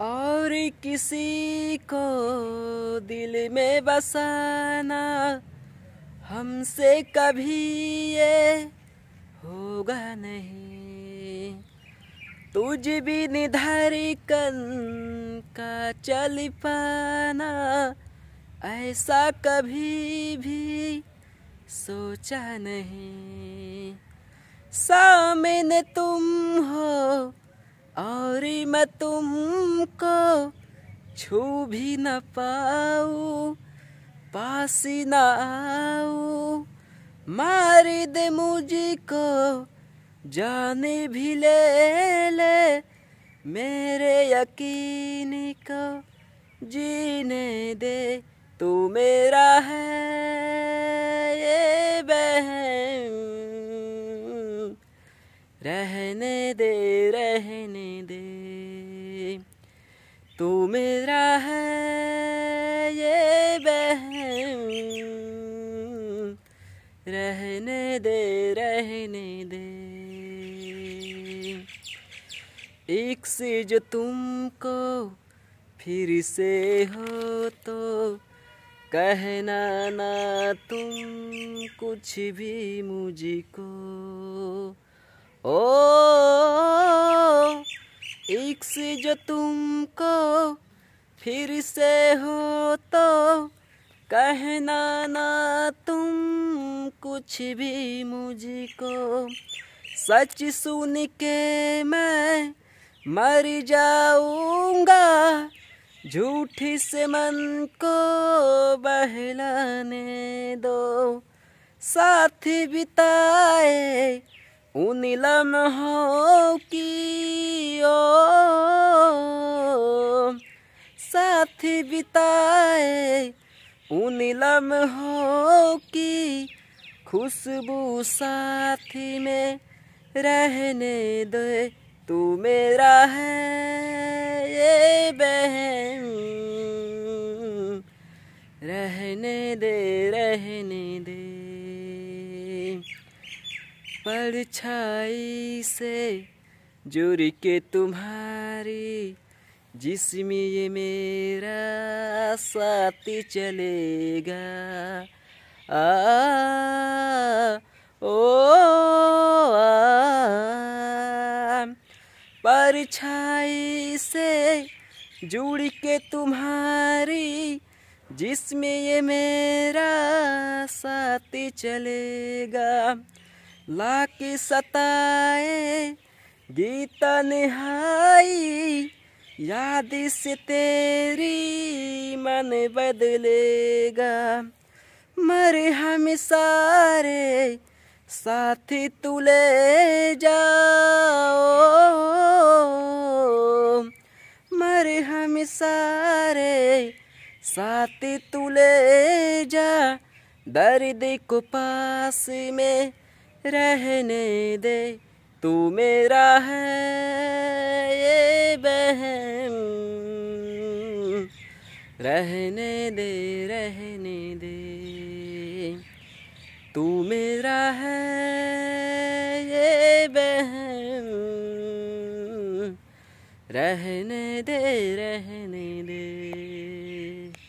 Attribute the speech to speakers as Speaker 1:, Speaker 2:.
Speaker 1: और किसी को दिल में बसाना हमसे कभी ये होगा नहीं तुझ भी कन का चल पाना ऐसा कभी भी सोचा नहीं सामने तुम हो मैं तुमको छू भी न पाऊ पास न आऊ मार दे मुझको जाने भी ले ले मेरे यकीन को जीने दे तू मेरा है रहने दे रहने दे तू मेरा है ये बहन रहने दे रहने दे एक से जो तुमको फिर से हो तो कहना ना तुम कुछ भी मुझको जो तुमको फिर से हो तो कहना ना तुम कुछ भी मुझको सच सुन के मैं मर जाऊंगा झूठी से मन को बहलाने दो साथ बिताए उन लम्हों की ओ साथ बिताए उन लम्हों की खुशबू साथ में रहने दे तू मेरा है ये बहन परछाई से जुड़ के तुम्हारी जिसमें ये मेरा साथी चलेगा आ ओ परछाई से जुड़ के तुम्हारी जिसमें ये मेरा साथी चलेगा ला सताए गीता निहाई याद से तेरी मन बदलेगा मर हम सारे साथी तू ले जाओ मर हम सारे साथी तू ले जा दर्द को पास में रहने दे तू मेरा है ये बहन
Speaker 2: रहने
Speaker 1: दे रहने दे तू मेरा है ये बहन रहने दे रहने दे